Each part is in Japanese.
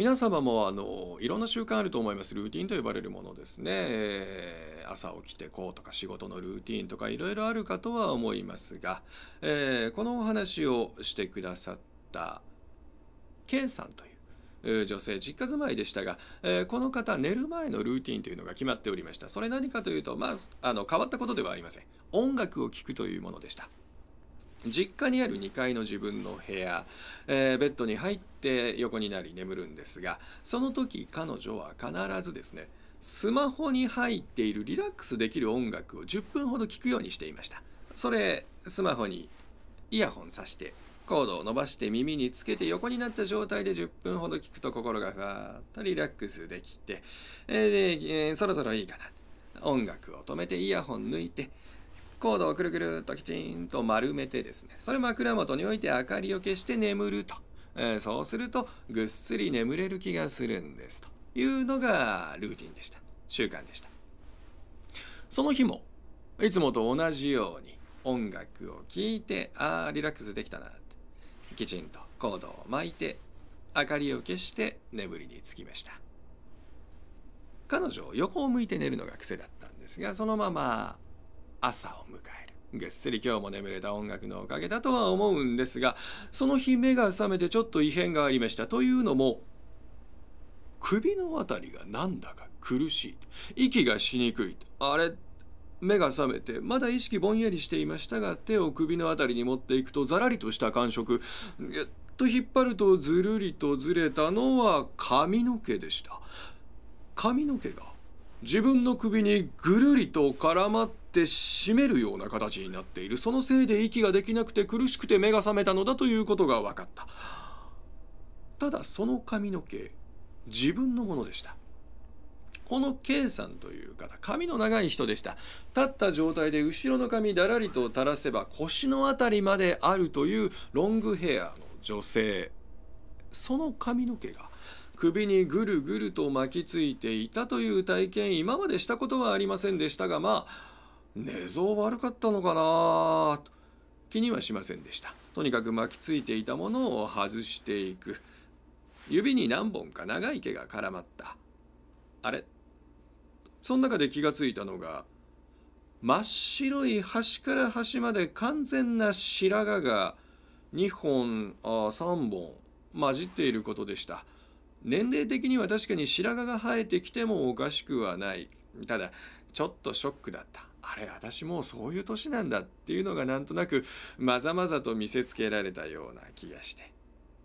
皆様もあのいろんな習慣あると思いますルーティンと呼ばれるものですね、え朝起きてこうとか仕事のルーティンとかいろいろあるかとは思いますが、えー、このお話をしてくださったケンさんという女性実家住まいでしたが、えー、この方寝る前のルーティンというのが決まっておりましたそれ何かというとまああの変わったことではありません音楽を聴くというものでした実家にある2階の自分の部屋、えー、ベッドに入って横になり眠るんですがその時彼女は必ずですねスマホに入っているリラックスできる音楽を10分ほど聴くようにしていましたそれスマホにイヤホンさしてコードを伸ばして耳につけて横になった状態で10分ほど聴くと心がふわっとリラックスできて、えー、えー、そろそろいいかな音楽を止めてイヤホン抜いてコードをくるくるっときちんと丸めてですね、それ枕元に置いて明かりを消して眠ると。えー、そうすると、ぐっすり眠れる気がするんですというのがルーティンでした。習慣でした。その日も、いつもと同じように音楽を聴いて、ああ、リラックスできたなって、きちんとコードを巻いて、明かりを消して眠りにつきました。彼女、横を向いて寝るのが癖だったんですが、そのまま朝を迎えるぐっすり今日も眠れた音楽のおかげだとは思うんですがその日目が覚めてちょっと異変がありましたというのも首の辺りがなんだか苦しい息がしにくいあれ目が覚めてまだ意識ぼんやりしていましたが手を首の辺りに持っていくとざらりとした感触ぎゅっと引っ張るとずるりとずれたのは髪の毛でした髪の毛が自分の首にぐるりと絡まって締めるような形になっているそのせいで息ができなくて苦しくて目が覚めたのだということが分かったただその髪の毛自分のものでしたこの K さんという方髪の長い人でした立った状態で後ろの髪だらりと垂らせば腰の辺りまであるというロングヘアの女性その髪の毛が首にぐるぐると巻きついていたという体験今までしたことはありませんでしたがまあ寝相悪かったのかなと気にはしませんでしたとにかく巻きついていたものを外していく指に何本か長い毛が絡まったあれその中で気がついたのが真っ白い端から端まで完全な白髪が2本あ3本混じっていることでした。年齢的には確かに白髪が生えてきてもおかしくはないただちょっとショックだったあれ私もうそういう年なんだっていうのがなんとなくまざまざと見せつけられたような気がして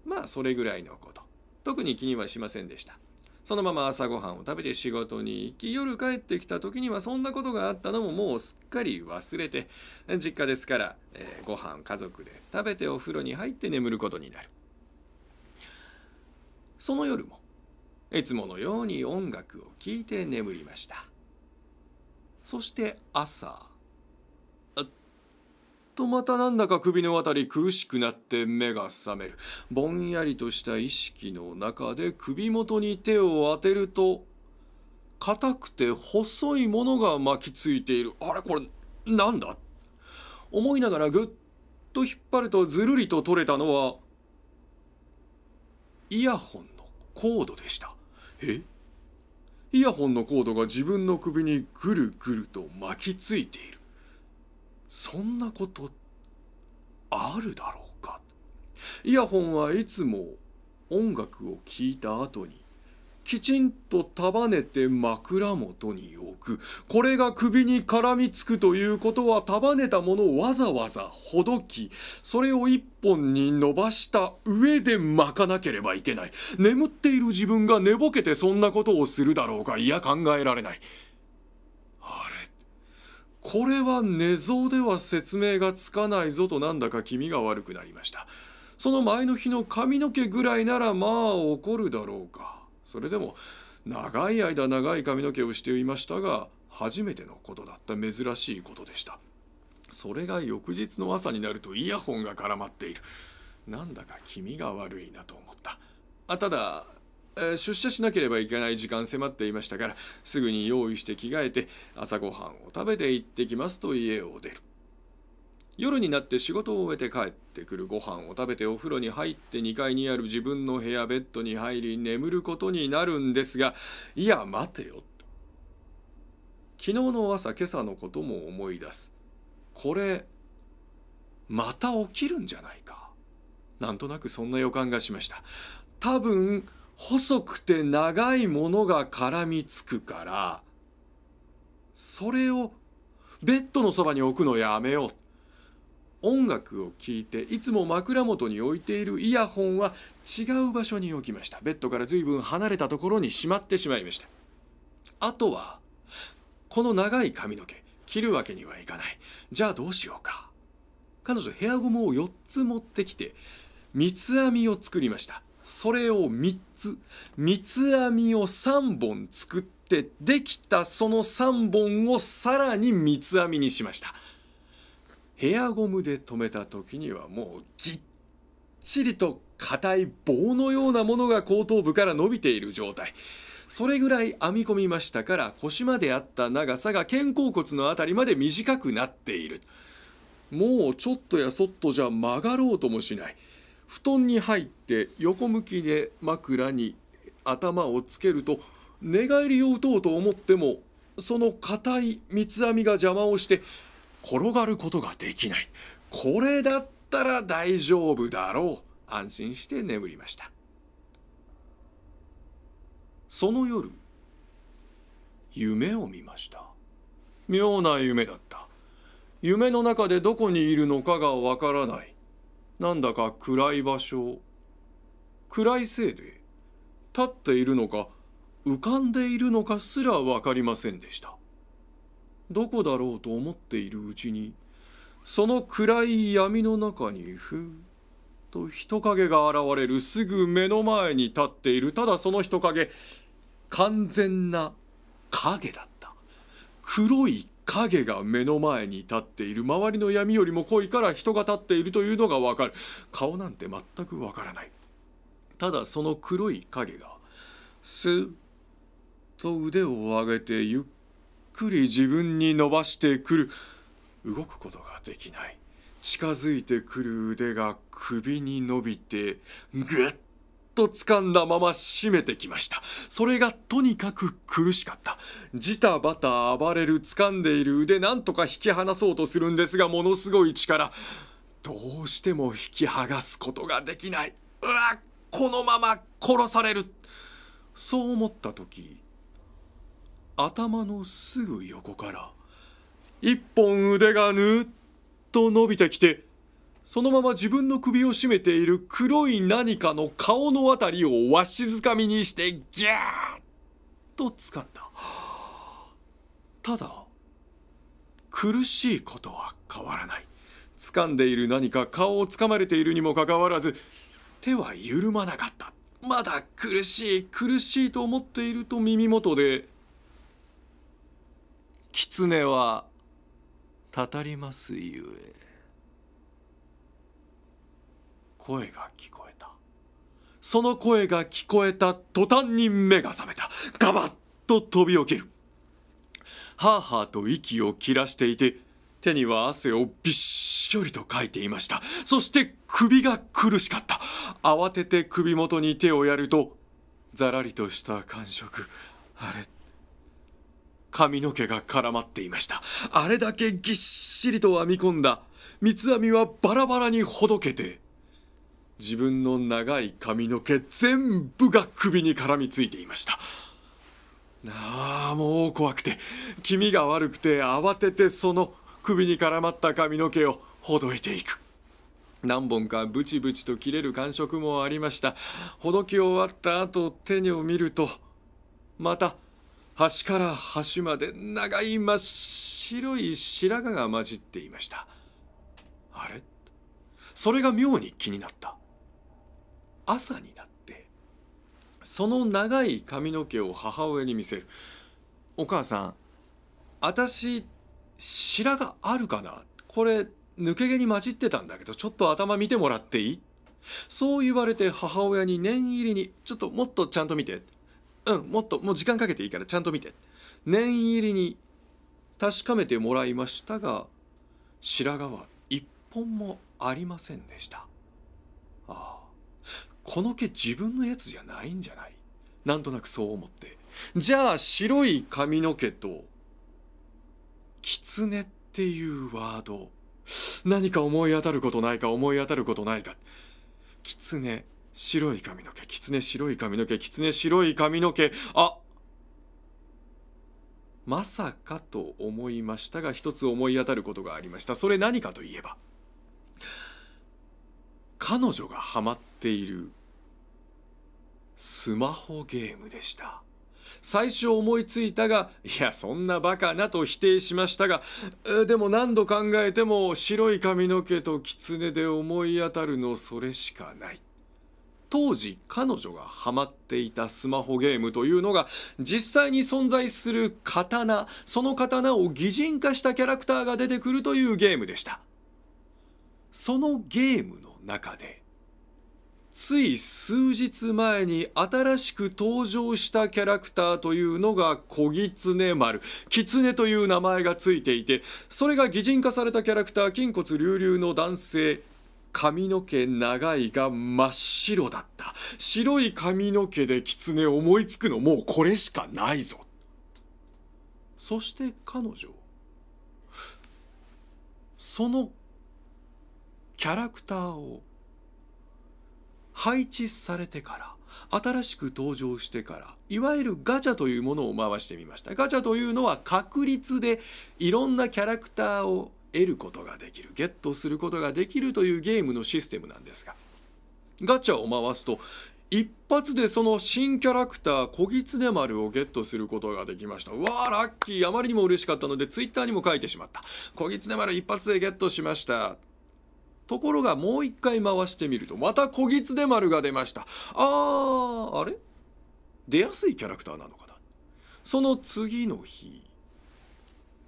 まあそれぐらいのこと特に気にはしませんでしたそのまま朝ごはんを食べて仕事に行き夜帰ってきた時にはそんなことがあったのももうすっかり忘れて実家ですから、えー、ご飯家族で食べてお風呂に入って眠ることになるその夜もいつものように音楽を聴いて眠りましたそして朝とまたなんだか首のあたり苦しくなって目が覚めるぼんやりとした意識の中で首元に手を当てると硬くて細いものが巻きついているあれこれなんだ思いながらぐっと引っ張るとずるりと取れたのはイヤホンのコードでしたえイヤホンのコードが自分の首にぐるぐると巻きついているそんなことあるだろうかイヤホンはいつも音楽を聴いた後にきちんと束ねて枕元に置くこれが首に絡みつくということは束ねたものをわざわざほどきそれを一本に伸ばした上で巻かなければいけない眠っている自分が寝ぼけてそんなことをするだろうかいや考えられないあれこれは寝相では説明がつかないぞとなんだか気味が悪くなりましたその前の日の髪の毛ぐらいならまあ怒るだろうかそれでも長い間長い髪の毛をしていましたが初めてのことだった珍しいことでしたそれが翌日の朝になるとイヤホンが絡まっているなんだか気味が悪いなと思ったあただ、えー、出社しなければいけない時間迫っていましたからすぐに用意して着替えて朝ごはんを食べて行ってきますと家を出る夜になって仕事を終えて帰ってくるご飯を食べてお風呂に入って2階にある自分の部屋ベッドに入り眠ることになるんですがいや待てよ昨日の朝今朝のことも思い出すこれまた起きるんじゃないかなんとなくそんな予感がしました多分細くて長いものが絡みつくからそれをベッドのそばに置くのやめよう音楽を聴いていつも枕元に置いているイヤホンは違う場所に置きましたベッドから随分離れたところにしまってしまいましたあとはこの長い髪の毛切るわけにはいかないじゃあどうしようか彼女ヘアゴムを4つ持ってきて三つ編みを作りましたそれを3つ三つ編みを3本作ってできたその3本をさらに三つ編みにしましたヘアゴムで留めた時にはもうぎっちりと硬い棒のようなものが後頭部から伸びている状態それぐらい編み込みましたから腰まであった長さが肩甲骨の辺りまで短くなっているもうちょっとやそっとじゃ曲がろうともしない布団に入って横向きで枕に頭をつけると寝返りを打とうと思ってもその硬い三つ編みが邪魔をして転がることができないこれだったら大丈夫だろう安心して眠りましたその夜夢を見ました妙な夢だった夢の中でどこにいるのかがわからないなんだか暗い場所暗いせいで立っているのか浮かんでいるのかすら分かりませんでしたどこだろうと思っているうちにその暗い闇の中にふーっと人影が現れるすぐ目の前に立っているただその人影完全な影だった黒い影が目の前に立っている周りの闇よりも濃いから人が立っているというのがわかる顔なんて全くわからないただその黒い影がスッと腕を上げてゆっくり自分に伸ばしてくる動くことができない近づいてくる腕が首に伸びてぐっと掴んだまま締めてきましたそれがとにかく苦しかったジタバタ暴れる掴んでいる腕なんとか引き離そうとするんですがものすごい力どうしても引き剥がすことができないうわこのまま殺されるそう思った時頭のすぐ横から一本腕がぬっと伸びてきてそのまま自分の首を絞めている黒い何かの顔のあたりをわしづかみにしてギャーッと掴んだただ苦しいことは変わらない掴んでいる何か顔を掴まれているにもかかわらず手は緩まなかったまだ苦しい苦しいと思っていると耳元で狐はたたりますゆえ声が聞こえたその声が聞こえた途端に目が覚めたガバッと飛び起きるハーハーと息を切らしていて手には汗をびっしょりとかいていましたそして首が苦しかった慌てて首元に手をやるとざらりとした感触あれ髪の毛が絡まっていましたあれだけぎっしりと編み込んだ三つ編みはバラバラにほどけて自分の長い髪の毛全部が首に絡みついていましたああもう怖くて気味が悪くて慌ててその首に絡まった髪の毛をほどいていく何本かブチブチと切れる感触もありましたほどき終わった後手を見るとまた端から端まで長い真っ白い白髪が混じっていましたあれそれが妙に気になった朝になってその長い髪の毛を母親に見せる「お母さん私白髪あるかなこれ抜け毛に混じってたんだけどちょっと頭見てもらっていい?」そう言われて母親に念入りに「ちょっともっとちゃんと見て」うんもっともう時間かけていいからちゃんと見て念入りに確かめてもらいましたが白髪は一本もありませんでしたああこの毛自分のやつじゃないんじゃないなんとなくそう思ってじゃあ白い髪の毛と「狐」っていうワード何か思い当たることないか思い当たることないか狐白い髪の毛、狐白い髪の毛、狐白い髪の毛、あまさかと思いましたが、一つ思い当たることがありました。それ何かといえば、彼女がハマっているスマホゲームでした。最初思いついたが、いや、そんなバカなと否定しましたが、でも何度考えても白い髪の毛と狐で思い当たるのそれしかない。当時彼女がハマっていたスマホゲームというのが実際に存在する刀その刀を擬人化したキャラクターが出てくるというゲームでしたそのゲームの中でつい数日前に新しく登場したキャラクターというのが小ね丸狐という名前がついていてそれが擬人化されたキャラクター筋骨隆々の男性髪の毛長いが真っ白だった白い髪の毛で狐思いつくのもうこれしかないぞそして彼女そのキャラクターを配置されてから新しく登場してからいわゆるガチャというものを回してみましたガチャというのは確率でいろんなキャラクターを得ることができるゲットすることができるというゲームのシステムなんですがガチャを回すと一発でその新キャラクター小ね。丸をゲットすることができましたうわーラッキーあまりにも嬉しかったのでツイッターにも書いてしまった小狐丸一発でゲットしましたところがもう一回回してみるとまた小ね。丸が出ましたあーあれ出やすいキャラクターなのかなその次の日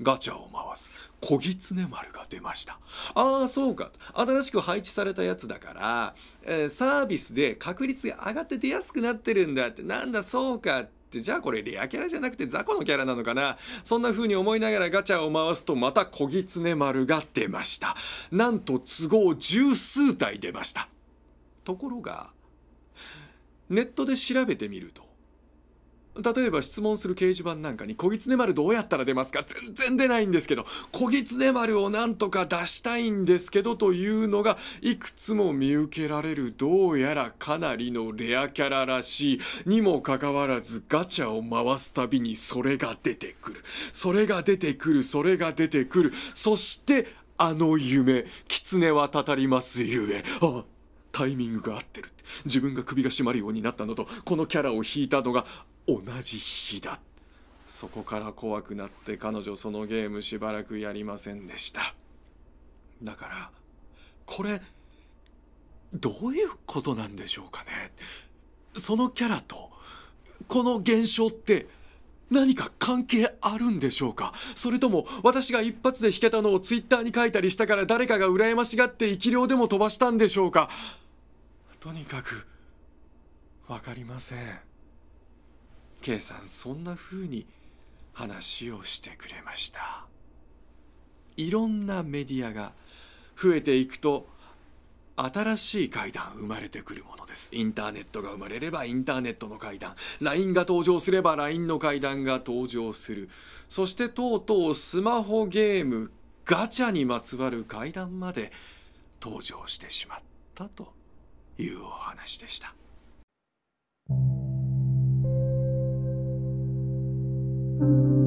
ガチャを回す小狐丸が出ましたああそうか新しく配置されたやつだから、えー、サービスで確率が上がって出やすくなってるんだってなんだそうかってじゃあこれレアキャラじゃなくて雑魚のキャラなのかなそんな風に思いながらガチャを回すとまた小狐丸が出ましたなんと都合十数体出ましたところがネットで調べてみると例えば質問する掲示板なんかに「小狐丸どうやったら出ますか?」全然出ないんですけど「小狐丸をなんとか出したいんですけど」というのがいくつも見受けられるどうやらかなりのレアキャラらしいにもかかわらずガチャを回すたびにそれが出てくるそれが出てくるそれが出てくるそしてあの夢狐はたたりますゆえあタイミングが合ってる自分が首が絞まるようになったのとこのキャラを引いたのが同じ日だそこから怖くなって彼女そのゲームしばらくやりませんでしただからこれどういうことなんでしょうかねそのキャラとこの現象って何か関係あるんでしょうかそれとも私が一発で弾けたのをツイッターに書いたりしたから誰かが羨ましがって生き量でも飛ばしたんでしょうかとにかく分かりません。K さんそんな風に話をしてくれましたいろんなメディアが増えていくと新しい階段生まれてくるものですインターネットが生まれればインターネットの階段 LINE が登場すれば LINE の階段が登場するそしてとうとうスマホゲームガチャにまつわる階段まで登場してしまったというお話でした。Thank you.